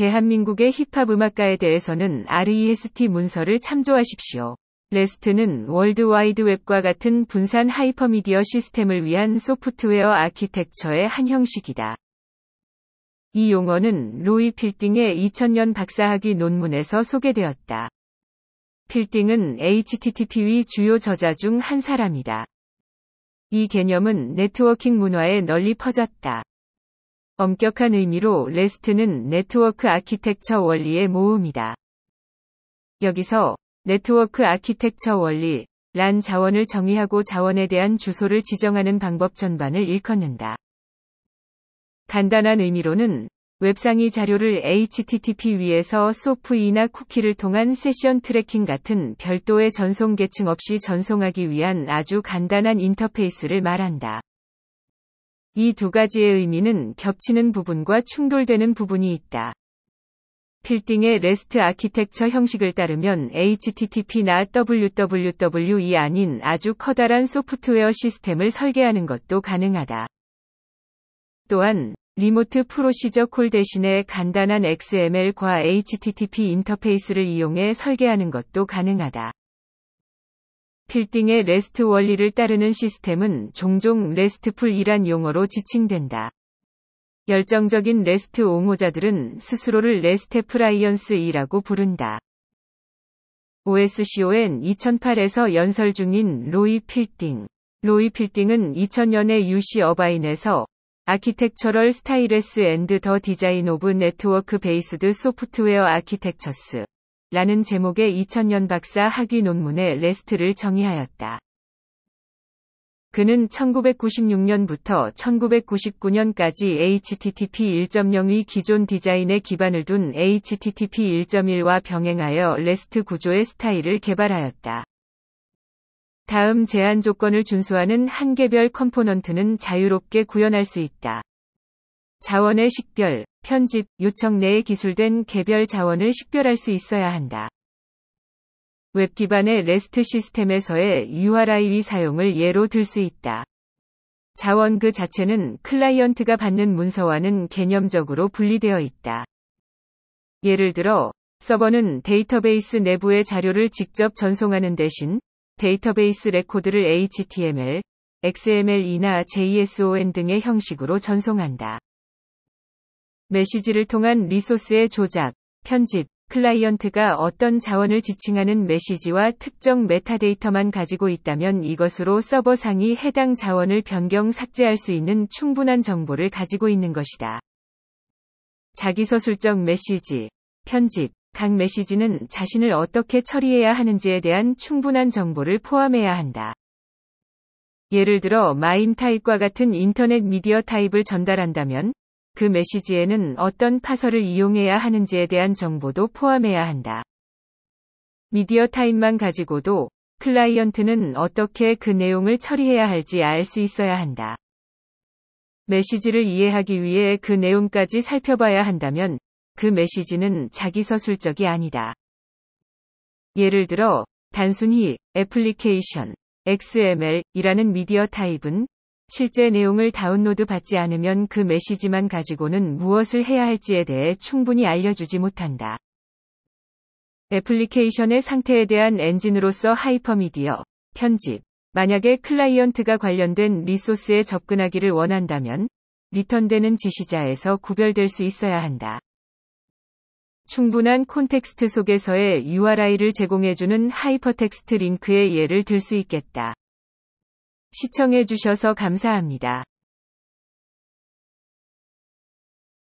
대한민국의 힙합 음악가에 대해서는 REST 문서를 참조하십시오. 레스트는 월드와이드 웹과 같은 분산 하이퍼미디어 시스템을 위한 소프트웨어 아키텍처의 한 형식이다. 이 용어는 로이 필딩의 2000년 박사학위 논문에서 소개되었다. 필딩은 HTTP의 주요 저자 중 한 사람이다. 이 개념은 네트워킹 문화에 널리 퍼졌다. 엄격한 의미로 레스트는 네트워크 아키텍처 원리의 모음이다. 여기서 네트워크 아키텍처 원리, 란 자원을 정의하고 자원에 대한 주소를 지정하는 방법 전반을 일컫는다. 간단한 의미로는 웹상이 자료를 HTTP 위에서 소프이나 쿠키를 통한 세션 트래킹 같은 별도의 전송 계층 없이 전송하기 위한 아주 간단한 인터페이스를 말한다. 이두 가지의 의미는 겹치는 부분과 충돌되는 부분이 있다. 필딩의 레스트 아키텍처 형식을 따르면 HTTP나 WWW이 e 아닌 아주 커다란 소프트웨어 시스템을 설계하는 것도 가능하다. 또한 리모트 프로시저 콜 대신에 간단한 XML과 HTTP 인터페이스를 이용해 설계하는 것도 가능하다. 필딩의 레스트 원리를 따르는 시스템은 종종 레스트풀이란 용어로 지칭된다. 열정적인 레스트 옹호자들은 스스로를 레스테프라이언스이라고 부른다. OSCON 2008에서 연설 중인 로이 필딩. 로이 필딩은 2000년에 UC 어바인에서 아키텍처럴 스타일레스 앤드 더 디자인 오브 네트워크 베이스드 소프트웨어 아키텍처스 라는 제목의 2000년 박사 학위 논문의 레스트를 정의하였다. 그는 1996년부터 1999년까지 HTTP 1.0의 기존 디자인에 기반을 둔 HTTP 1.1와 병행하여 레스트 구조의 스타일을 개발하였다. 다음 제한 조건을 준수하는 한계별 컴포넌트는 자유롭게 구현할 수 있다. 자원의 식별, 편집, 요청 내에 기술된 개별 자원을 식별할 수 있어야 한다. 웹 기반의 레스트 시스템에서의 u r i 사용을 예로 들 수 있다. 자원 그 자체는 클라이언트가 받는 문서와는 개념적으로 분리되어 있다. 예를 들어, 서버는 데이터베이스 내부의 자료를 직접 전송하는 대신 데이터베이스 레코드를 HTML, XML이나 JSON 등의 형식으로 전송한다. 메시지를 통한 리소스의 조작, 편집, 클라이언트가 어떤 자원을 지칭하는 메시지와 특정 메타데이터만 가지고 있다면 이것으로 서버상이 해당 자원을 변경 삭제할 수 있는 충분한 정보를 가지고 있는 것이다. 자기서술적 메시지, 편집, 각 메시지는 자신을 어떻게 처리해야 하는지에 대한 충분한 정보를 포함해야 한다. 예를 들어 마임 타입과 같은 인터넷 미디어 타입을 전달한다면 그 메시지에는 어떤 파서를 이용해야 하는지에 대한 정보도 포함해야 한다. 미디어 타입만 가지고도 클라이언트는 어떻게 그 내용을 처리해야 할지 알 수 있어야 한다. 메시지를 이해하기 위해 그 내용까지 살펴봐야 한다면 그 메시지는 자기서술적이 아니다. 예를 들어 단순히 애플리케이션 XML이라는 미디어 타입은 실제 내용을 다운로드 받지 않으면 그 메시지만 가지고는 무엇을 해야 할지에 대해 충분히 알려주지 못한다. 애플리케이션의 상태에 대한 엔진으로서 하이퍼미디어, 편집, 만약에 클라이언트가 관련된 리소스에 접근하기를 원한다면 리턴되는 지시자에서 구별될 수 있어야 한다. 충분한 콘텍스트 속에서의 URI를 제공해주는 하이퍼텍스트 링크의 예를 들 수 있겠다. 시청해주셔서 감사합니다.